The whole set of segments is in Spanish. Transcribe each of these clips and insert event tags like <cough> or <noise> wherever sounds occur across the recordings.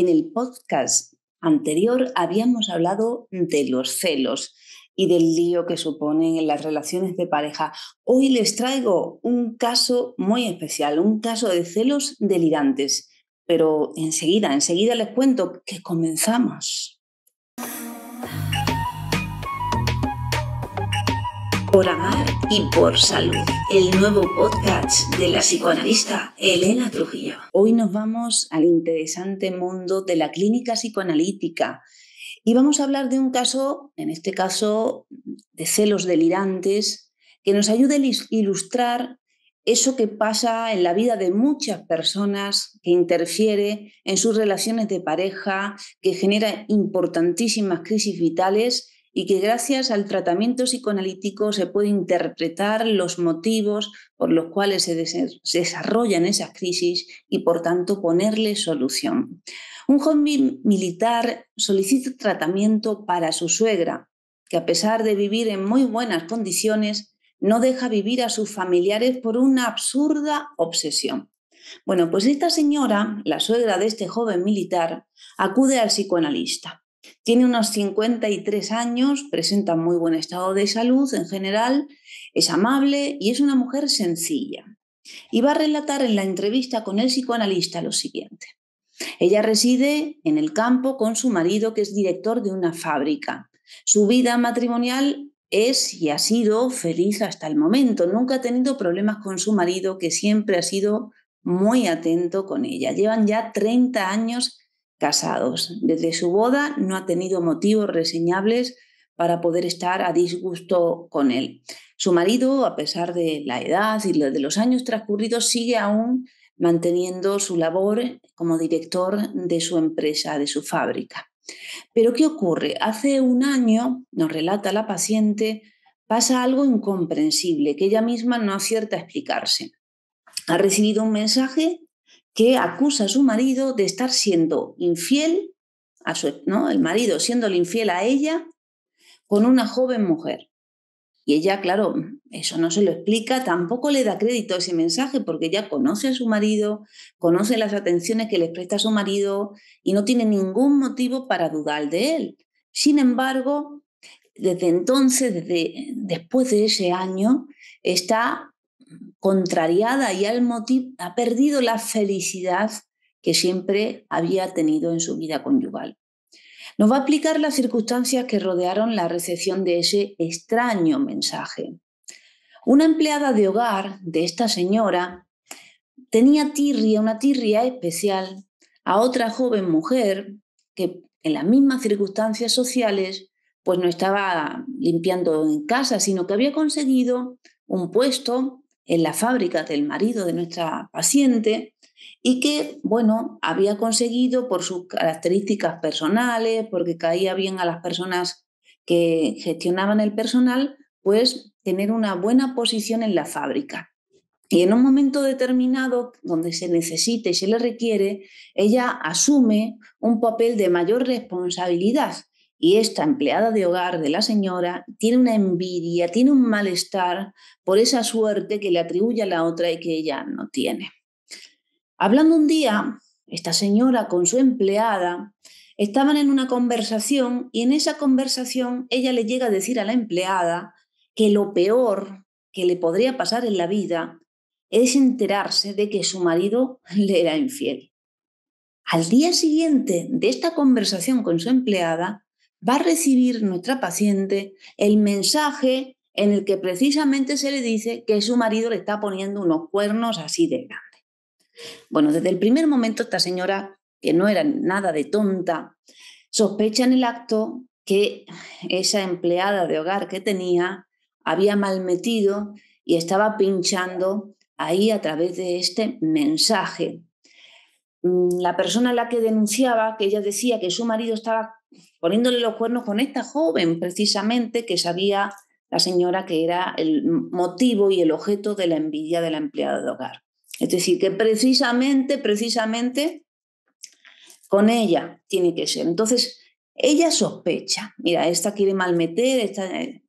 En el podcast anterior habíamos hablado de los celos y del lío que suponen en las relaciones de pareja. Hoy les traigo un caso muy especial, un caso de celos delirantes. Pero enseguida, enseguida les cuento que comenzamos. Por amar y por salud, el nuevo podcast de la psicoanalista Elena Trujillo. Hoy nos vamos al interesante mundo de la clínica psicoanalítica y vamos a hablar de un caso, en este caso, de celos delirantes, que nos ayude a ilustrar eso que pasa en la vida de muchas personas, que interfiere en sus relaciones de pareja, que genera importantísimas crisis vitales y que gracias al tratamiento psicoanalítico se puede interpretar los motivos por los cuales se, desarrollan esas crisis y por tanto ponerle solución. Un joven militar solicita tratamiento para su suegra, que a pesar de vivir en muy buenas condiciones, no deja vivir a sus familiares por una absurda obsesión. Bueno, pues esta señora, la suegra de este joven militar, acude al psicoanalista. Tiene unos 53 años, presenta muy buen estado de salud en general, es amable y es una mujer sencilla. Y va a relatar en la entrevista con el psicoanalista lo siguiente. Ella reside en el campo con su marido, que es director de una fábrica. Su vida matrimonial es y ha sido feliz hasta el momento. Nunca ha tenido problemas con su marido, que siempre ha sido muy atento con ella. Llevan ya 30 años casados. Desde su boda no ha tenido motivos reseñables para poder estar a disgusto con él. Su marido, a pesar de la edad y de los años transcurridos, sigue aún manteniendo su labor como director de su empresa, de su fábrica. Pero ¿qué ocurre? Hace un año, nos relata la paciente, pasa algo incomprensible que ella misma no acierta a explicarse. Ha recibido un mensaje que acusa a su marido de estar siendo infiel, a su, ¿no? el marido siéndole infiel a ella con una joven mujer. Y ella, claro, eso no se lo explica, tampoco le da crédito a ese mensaje porque ella conoce a su marido, conoce las atenciones que le presta a su marido y no tiene ningún motivo para dudar de él. Sin embargo, desde entonces, desde, después de ese año, está contrariada y al ha perdido la felicidad que siempre había tenido en su vida conyugal. Nos va a aplicar las circunstancias que rodearon la recepción de ese extraño mensaje. Una empleada de hogar de esta señora tenía tirria, una tirria especial, a otra joven mujer que en las mismas circunstancias sociales pues no estaba limpiando en casa, sino que había conseguido un puesto en la fábrica del marido de nuestra paciente y que, bueno, había conseguido por sus características personales, porque caía bien a las personas que gestionaban el personal, pues tener una buena posición en la fábrica. Y en un momento determinado, donde se necesite y se le requiere, ella asume un papel de mayor responsabilidad y esta empleada de hogar de la señora tiene una envidia, tiene un malestar por esa suerte que le atribuye a la otra y que ella no tiene. Hablando un día, esta señora con su empleada estaban en una conversación y en esa conversación ella le llega a decir a la empleada que lo peor que le podría pasar en la vida es enterarse de que su marido le era infiel. Al día siguiente de esta conversación con su empleada, va a recibir nuestra paciente el mensaje en el que precisamente se le dice que su marido le está poniendo unos cuernos así de grande. Bueno, desde el primer momento esta señora, que no era nada de tonta, sospecha en el acto que esa empleada de hogar que tenía había malmetido y estaba pinchando ahí a través de este mensaje. Mm, la persona a la que denunciaba, que ella decía que su marido estaba poniéndole los cuernos con esta joven, precisamente, que sabía la señora que era el motivo y el objeto de la envidia de la empleada de hogar. Es decir, que precisamente, precisamente con ella tiene que ser. Entonces, ella sospecha, mira, esta quiere malmeter, esta... Eh,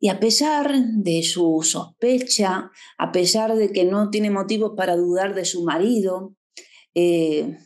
y a pesar de su sospecha, a pesar de que no tiene motivos para dudar de su marido, eh,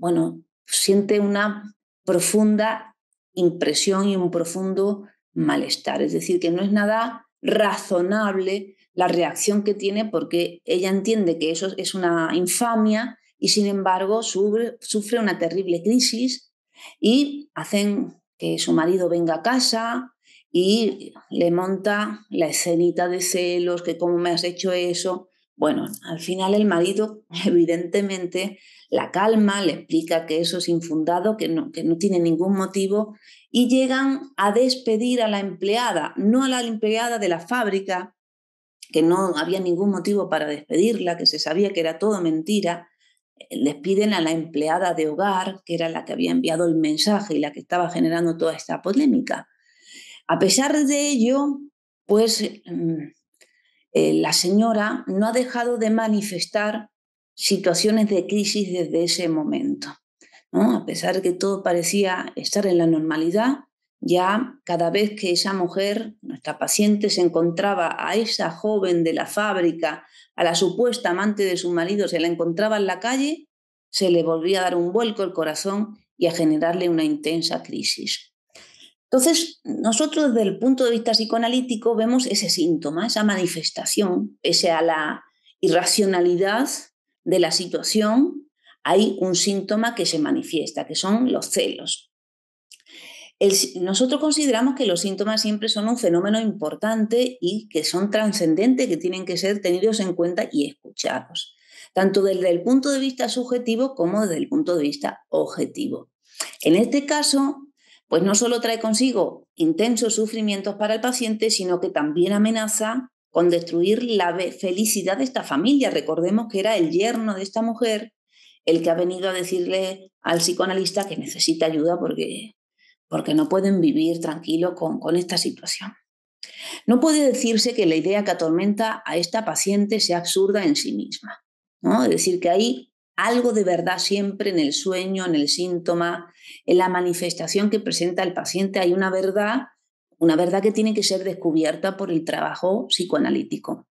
bueno, siente una profunda impresión y un profundo malestar. Es decir, que no es nada razonable la reacción que tiene porque ella entiende que eso es una infamia y sin embargo sufre, una terrible crisis y hacen que su marido venga a casa y le monta la escenita de celos, que cómo me has hecho eso, bueno, al final el marido, <laughs> evidentemente, la calma, le explica que eso es infundado, que no, que no tiene ningún motivo, y llegan a despedir a la empleada, no a la empleada de la fábrica, que no había ningún motivo para despedirla, que se sabía que era todo mentira, eh, despiden a la empleada de hogar, que era la que había enviado el mensaje y la que estaba generando toda esta polémica. A pesar de ello, pues mm, eh, la señora no ha dejado de manifestar situaciones de crisis desde ese momento. A pesar de que todo parecía estar en la normalidad, ya cada vez que esa mujer, nuestra paciente, se encontraba a esa joven de la fábrica, a la supuesta amante de su marido, se la encontraba en la calle, se le volvía a dar un vuelco el corazón y a generarle una intensa crisis. Entonces, nosotros desde el punto de vista psicoanalítico vemos ese síntoma, esa manifestación, pese a la irracionalidad de la situación, hay un síntoma que se manifiesta, que son los celos. nosotros consideramos que los síntomas siempre son un fenómeno importante y que son trascendentes, que tienen que ser tenidos en cuenta y escuchados, tanto desde el punto de vista subjetivo como desde el punto de vista objetivo. En este caso, pues no solo trae consigo intensos sufrimientos para el paciente, sino que también amenaza con destruir la felicidad de esta familia. Recordemos que era el yerno de esta mujer el que ha venido a decirle al psicoanalista que necesita ayuda porque, porque no pueden vivir tranquilo con, esta situación. No puede decirse que la idea que atormenta a esta paciente sea absurda en sí misma. ¿no? Es decir, que ahí algo de verdad siempre en el sueño, en el síntoma, en la manifestación que presenta el paciente. Hay una verdad, una verdad que tiene que ser descubierta por el trabajo psicoanalítico.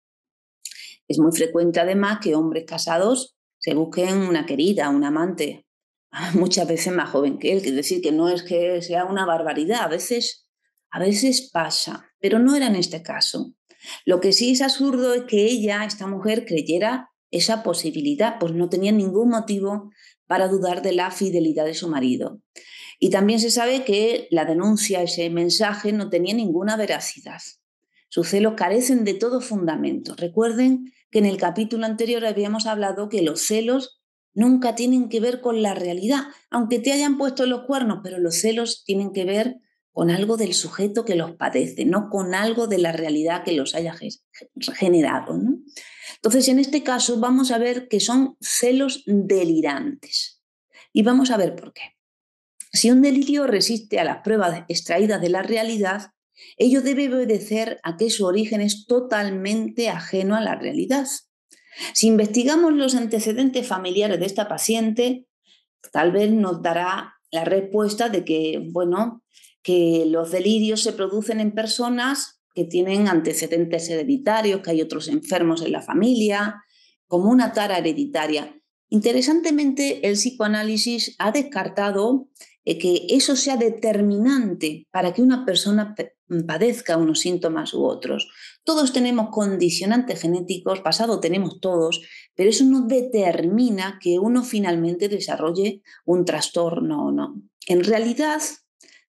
Es muy frecuente además que hombres casados se busquen una querida, un amante, <laughs> muchas veces más joven que él, es decir, que no es que sea una barbaridad, a veces, a veces pasa, pero no era en este caso. Lo que sí es absurdo es que ella, esta mujer, creyera esa posibilidad, pues no tenía ningún motivo para dudar de la fidelidad de su marido. Y también se sabe que la denuncia, ese mensaje, no tenía ninguna veracidad. Sus celos carecen de todo fundamento. Recuerden que en el capítulo anterior habíamos hablado que los celos nunca tienen que ver con la realidad, aunque te hayan puesto los cuernos, pero los celos tienen que ver con algo del sujeto que los padece, no con algo de la realidad que los haya generado. ¿no? Entonces, en este caso vamos a ver que son celos delirantes. Y vamos a ver por qué. Si un delirio resiste a las pruebas extraídas de la realidad, ello debe obedecer a que su origen es totalmente ajeno a la realidad. Si investigamos los antecedentes familiares de esta paciente, tal vez nos dará la respuesta de que, bueno, que los delirios se producen en personas que tienen antecedentes hereditarios, que hay otros enfermos en la familia, como una tara hereditaria. Interesantemente, el psicoanálisis ha descartado eh, que eso sea determinante para que una persona padezca unos síntomas u otros. Todos tenemos condicionantes genéticos, pasado tenemos todos, pero eso no determina que uno finalmente desarrolle un trastorno o no. En realidad,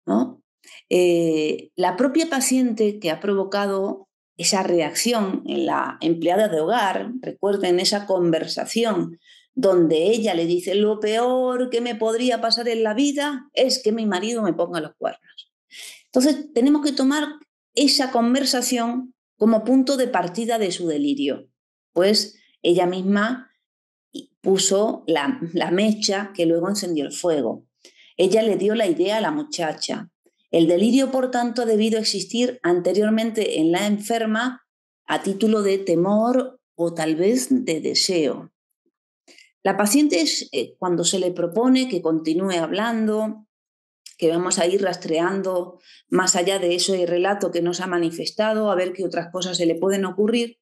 ¿no? Eh, la propia paciente que ha provocado esa reacción en la empleada de hogar, recuerden esa conversación donde ella le dice, lo peor que me podría pasar en la vida es que mi marido me ponga los cuernos. Entonces, tenemos que tomar esa conversación como punto de partida de su delirio, pues ella misma puso la mecha que luego encendió el fuego. Ella le dio la idea a la muchacha, el delirio, por tanto, ha debido existir anteriormente en la enferma a título de temor o tal vez de deseo. La paciente es eh, cuando se le propone que continúe hablando, que vamos a ir rastreando más allá de eso ese relato que nos ha manifestado, a ver qué otras cosas se le pueden ocurrir,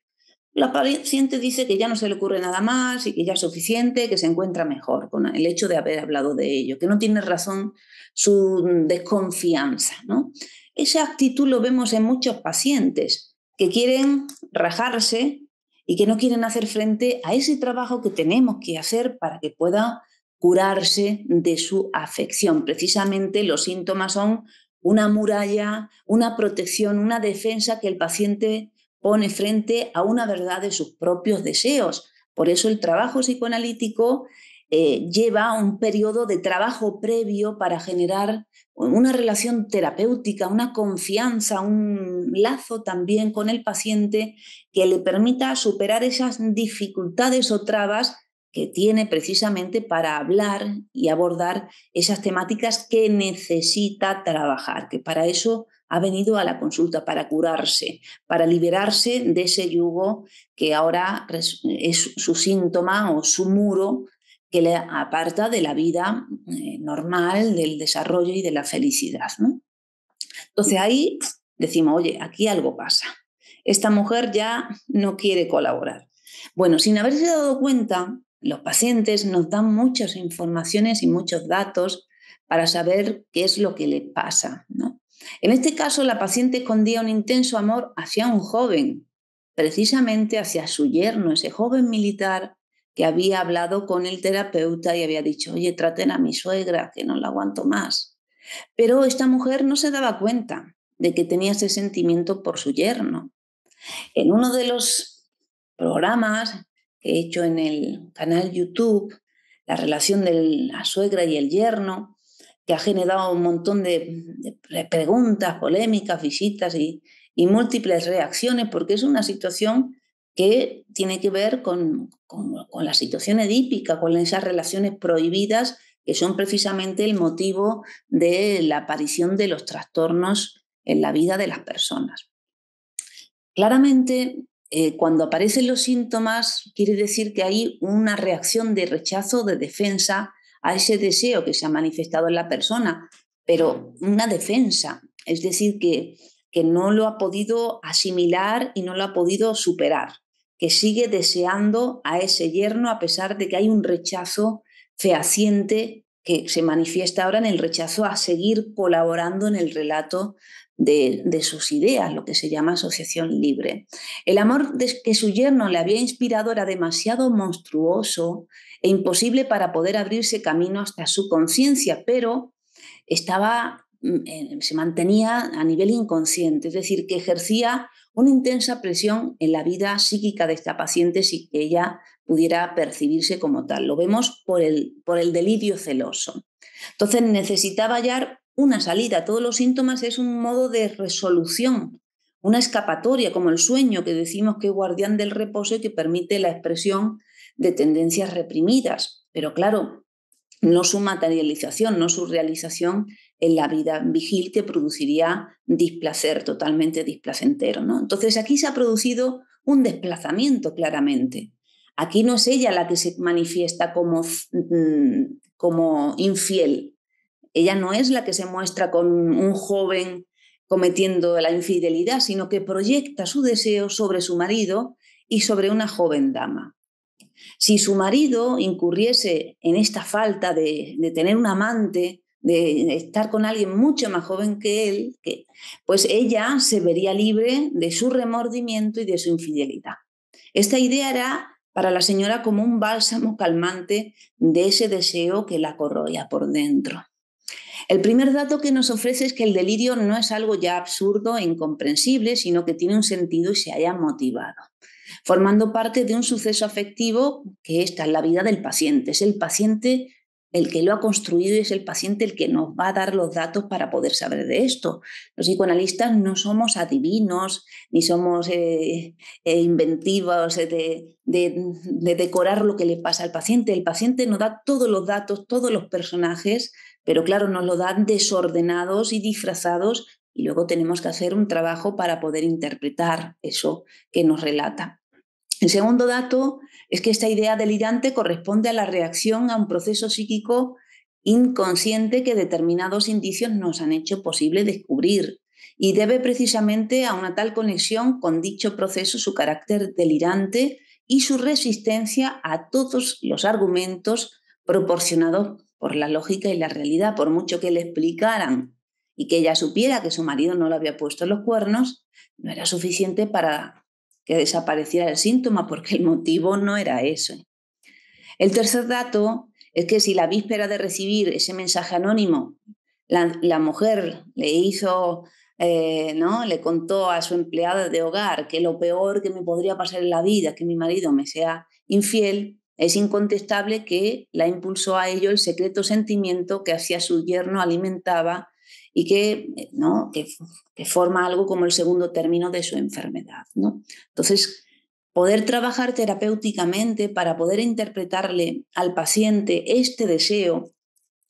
la paciente dice que ya no se le ocurre nada más y que ya es suficiente, que se encuentra mejor con el hecho de haber hablado de ello, que no tiene razón su desconfianza. ¿no? Esa actitud lo vemos en muchos pacientes que quieren rajarse y que no quieren hacer frente a ese trabajo que tenemos que hacer para que pueda curarse de su afección. Precisamente los síntomas son una muralla, una protección, una defensa que el paciente pone frente a una verdad de sus propios deseos. Por eso el trabajo psicoanalítico eh, lleva un periodo de trabajo previo para generar una relación terapéutica, una confianza, un lazo también con el paciente que le permita superar esas dificultades o trabas que tiene precisamente para hablar y abordar esas temáticas que necesita trabajar, que para eso ha venido a la consulta para curarse, para liberarse de ese yugo que ahora es su síntoma o su muro que le aparta de la vida eh, normal, del desarrollo y de la felicidad. Entonces ahí decimos, oye, aquí algo pasa. Esta mujer ya no quiere colaborar. Bueno, sin haberse dado cuenta, los pacientes nos dan muchas informaciones y muchos datos para saber qué es lo que le pasa. ¿no? En este caso, la paciente escondía un intenso amor hacia un joven, precisamente hacia su yerno, ese joven militar que había hablado con el terapeuta y había dicho, oye, traten a mi suegra, que no la aguanto más. Pero esta mujer no se daba cuenta de que tenía ese sentimiento por su yerno. En uno de los programas que he hecho en el canal YouTube, la relación de la suegra y el yerno, que ha generado un montón de, preguntas, polémicas, visitas y, múltiples reacciones, porque es una situación que tiene que ver con, la situación edípica, con esas relaciones prohibidas que son precisamente el motivo de la aparición de los trastornos en la vida de las personas. Claramente, eh, cuando aparecen los síntomas, quiere decir que hay una reacción de rechazo, de defensa, a ese deseo que se ha manifestado en la persona, pero una defensa, es decir, que, que no lo ha podido asimilar y no lo ha podido superar, que sigue deseando a ese yerno a pesar de que hay un rechazo fehaciente que se manifiesta ahora en el rechazo a seguir colaborando en el relato de, de, sus ideas, lo que se llama asociación libre. El amor que su yerno le había inspirado era demasiado monstruoso e imposible para poder abrirse camino hasta su conciencia, pero estaba, mm, eh, se mantenía a nivel inconsciente, es decir, que ejercía una intensa presión en la vida psíquica de esta paciente si ella pudiera percibirse como tal. Lo vemos por el, por el delirio celoso. Entonces necesitaba hallar una salida. Todos los síntomas es un modo de resolución, una escapatoria, como el sueño que decimos que es guardián del reposo y que permite la expresión de tendencias reprimidas, pero claro, no su materialización, no su realización en la vida vigil que produciría displacer, totalmente displacentero. ¿no? Entonces aquí se ha producido un desplazamiento claramente. Aquí no es ella la que se manifiesta como, mm, como infiel. Ella no es la que se muestra con un joven cometiendo la infidelidad, sino que proyecta su deseo sobre su marido y sobre una joven dama. Si su marido incurriese en esta falta de, tener un amante, de estar con alguien mucho más joven que él, pues ella se vería libre de su remordimiento y de su infidelidad. Esta idea era para la señora como un bálsamo calmante de ese deseo que la corroía por dentro. El primer dato que nos ofrece es que el delirio no es algo ya absurdo e incomprensible, sino que tiene un sentido y se haya motivado formando parte de un suceso afectivo que está en la vida del paciente. Es el paciente el que lo ha construido y es el paciente el que nos va a dar los datos para poder saber de esto. Los psicoanalistas no somos adivinos, ni somos eh, eh, inventivos de, decorar lo que le pasa al paciente. El paciente nos da todos los datos, todos los personajes, pero claro, nos lo dan desordenados y disfrazados y luego tenemos que hacer un trabajo para poder interpretar eso que nos relata. El segundo dato es que esta idea delirante corresponde a la reacción a un proceso psíquico inconsciente que determinados indicios nos han hecho posible descubrir y debe precisamente a una tal conexión con dicho proceso su carácter delirante y su resistencia a todos los argumentos proporcionados por la lógica y la realidad, por mucho que le explicaran y que ella supiera que su marido no le había puesto los cuernos, no era suficiente para que desapareciera el síntoma porque el motivo no era eso. El tercer dato es que si la víspera de recibir ese mensaje anónimo, la, mujer le hizo, eh, ¿no? Le contó a su empleada de hogar que lo peor que me podría pasar en la vida es que mi marido me sea infiel, es incontestable que la impulsó a ello el secreto sentimiento que hacia su yerno alimentaba y que, eh, ¿no? que, forma algo como el segundo término de su enfermedad. ¿no? Entonces, poder trabajar terapéuticamente para poder interpretarle al paciente este deseo,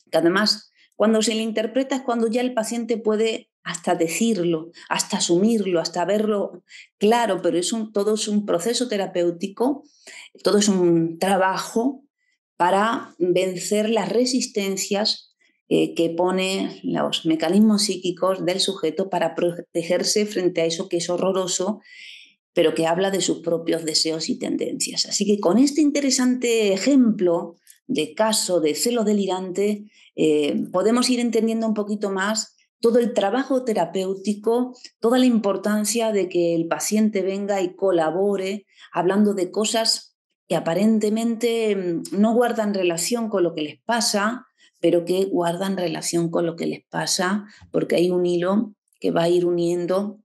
que además cuando se le interpreta es cuando ya el paciente puede hasta decirlo, hasta asumirlo, hasta verlo claro, pero es todo es un proceso terapéutico, todo es un trabajo para vencer las resistencias eh, que pone los mecanismos psíquicos del sujeto para protegerse frente a eso que es horroroso, pero que habla de sus propios deseos y tendencias. Así que con este interesante ejemplo de caso de celo delirante, eh, podemos ir entendiendo un poquito más todo el trabajo terapéutico, toda la importancia de que el paciente venga y colabore hablando de cosas que aparentemente mm, no guardan relación con lo que les pasa, pero que guardan relación con lo que les pasa, porque hay un hilo que va a ir uniendo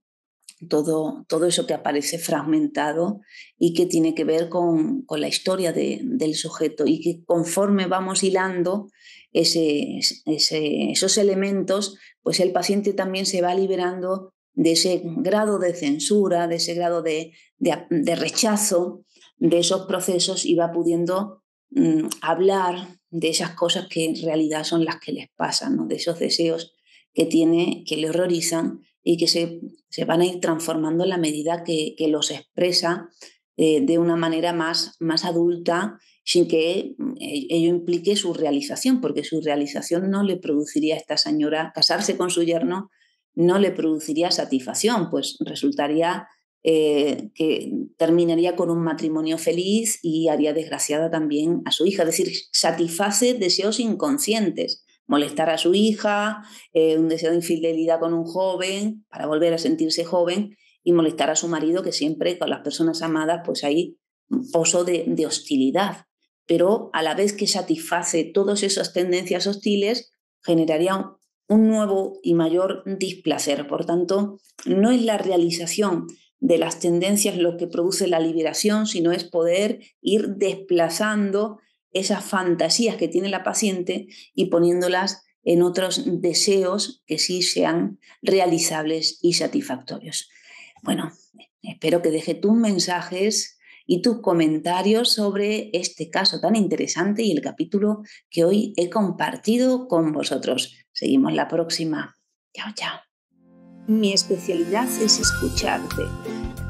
todo, todo eso que aparece fragmentado y que tiene que ver con, la historia del sujeto y que conforme vamos hilando ese, esos elementos, pues el paciente también se va liberando de ese grado de censura, de ese grado de, de rechazo de esos procesos y va pudiendo Mm, hablar de esas cosas que en realidad son las que les pasan, de esos deseos que tiene, que le horrorizan y que se, van a ir transformando en la medida que, los expresa eh, de una manera más, más adulta, sin que mm, e-, ello implique su realización, porque su realización no le produciría a esta señora, casarse con su yerno no le produciría satisfacción, pues resultaría eh, que terminaría con un matrimonio feliz y haría desgraciada también a su hija. Es decir, satisface deseos inconscientes, molestar a su hija, eh, un deseo de infidelidad con un joven para volver a sentirse joven y molestar a su marido, que siempre con las personas amadas pues hay un pozo de, hostilidad. Pero a la vez que satisface todas esas tendencias hostiles, generaría un nuevo y mayor displacer. Por tanto, no es la realización de las tendencias lo que produce la liberación, sino es poder ir desplazando esas fantasías que tiene la paciente y poniéndolas en otros deseos que sí sean realizables y satisfactorios. Bueno, espero que deje tus mensajes y tus comentarios sobre este caso tan interesante y el capítulo que hoy he compartido con vosotros. Seguimos la próxima. Chao, chao. Mi especialidad es escucharte.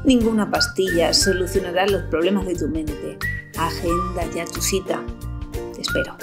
Ninguna pastilla solucionará los problemas de tu mente. Agenda ya tu cita. Te espero.